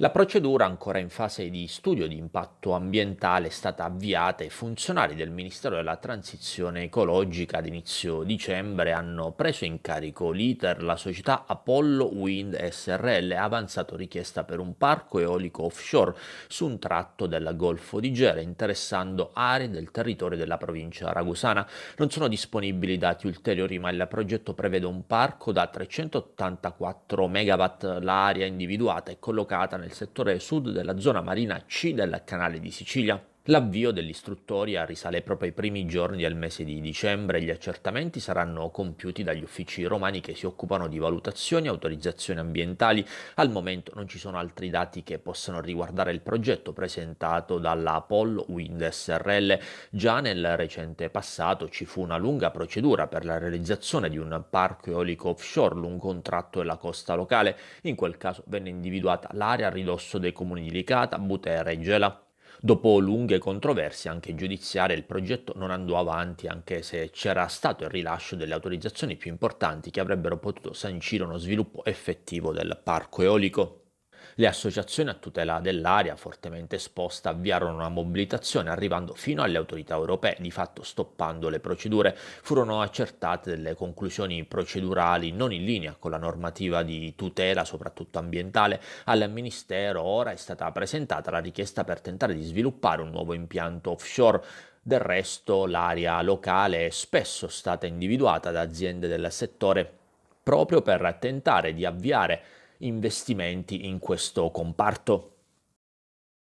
La procedura, ancora in fase di studio di impatto ambientale, è stata avviata e funzionari del Ministero della Transizione Ecologica ad inizio dicembre hanno preso in carico l'iter la società Apollo Wind SRL ha avanzato richiesta per un parco eolico offshore su un tratto del Golfo di Gera, interessando aree del territorio della provincia ragusana. Non sono disponibili dati ulteriori, ma il progetto prevede un parco da 384 MW. L'area individuata è collocata nel nel settore sud della zona marina C del canale di Sicilia. L'avvio dell'istruttoria risale proprio ai primi giorni del mese di dicembre e gli accertamenti saranno compiuti dagli uffici romani che si occupano di valutazioni e autorizzazioni ambientali. Al momento non ci sono altri dati che possano riguardare il progetto presentato dalla Apollo Wind SRL. Già nel recente passato ci fu una lunga procedura per la realizzazione di un parco eolico offshore lungo un tratto della costa locale. In quel caso venne individuata l'area a ridosso dei comuni di Licata, Butera e Gela. Dopo lunghe controversie anche giudiziarie il progetto non andò avanti anche se c'era stato il rilascio delle autorizzazioni più importanti che avrebbero potuto sancire uno sviluppo effettivo del parco eolico. Le associazioni a tutela dell'area fortemente esposta avviarono una mobilitazione arrivando fino alle autorità europee, di fatto stoppando le procedure. Furono accertate delle conclusioni procedurali non in linea con la normativa di tutela, soprattutto ambientale. Al Ministero ora è stata presentata la richiesta per tentare di sviluppare un nuovo impianto offshore del resto l'area locale è spesso stata individuata da aziende del settore proprio per tentare di avviare investimenti in questo comparto.